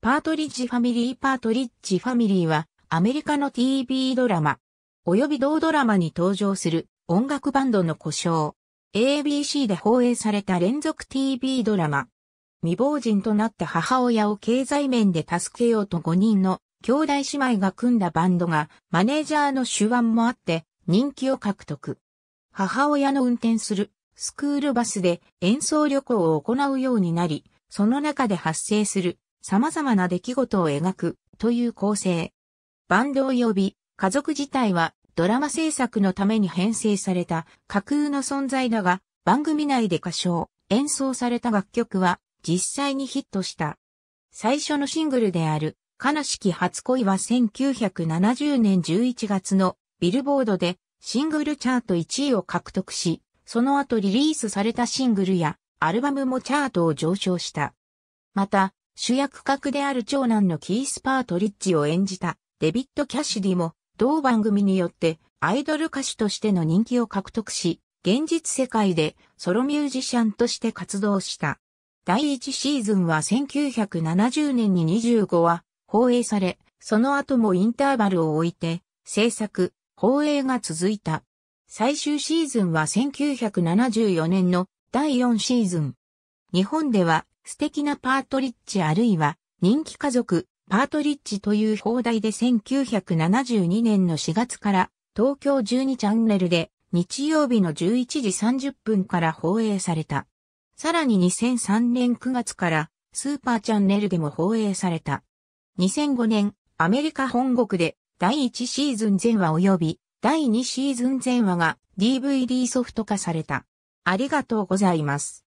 パートリッジファミリーパートリッジファミリーはアメリカの TV ドラマ、及び同ドラマに登場する音楽バンドの故障。ABC で放映された連続 TV ドラマ。未亡人となった母親を経済面で助けようと5人の兄弟姉妹が組んだバンドがマネージャーの手腕もあって人気を獲得。母親の運転するスクールバスで演奏旅行を行うようになり、その中で発生する様々な出来事を描くという構成。バンド及び家族自体はドラマ制作のために編成された架空の存在だが、番組内で歌唱、演奏された楽曲は実際にヒットした。最初のシングルである、悲しき初恋は1970年11月のビルボードでシングルチャート1位を獲得し、その後リリースされたシングルやアルバムもチャートを上昇した。また、主役格である長男のキース・パートリッジを演じたデビッド・キャシディも同番組によってアイドル歌手としての人気を獲得し、現実世界でソロミュージシャンとして活動した。第1シーズンは1970年に25話放映され、その後もインターバルを置いて制作、放映が続いた。最終シーズンは1974年の第4シーズン。日本では素敵なパートリッジあるいは人気家族、パートリッジという放題で1972年の4月から東京12チャンネルで日曜日の11時30分から放映された。さらに2003年9月からスーパーチャンネルでも放映された。2005年、アメリカ本国で第1シーズン前話及び第2シーズン前話が DVD ソフト化された。ありがとうございます。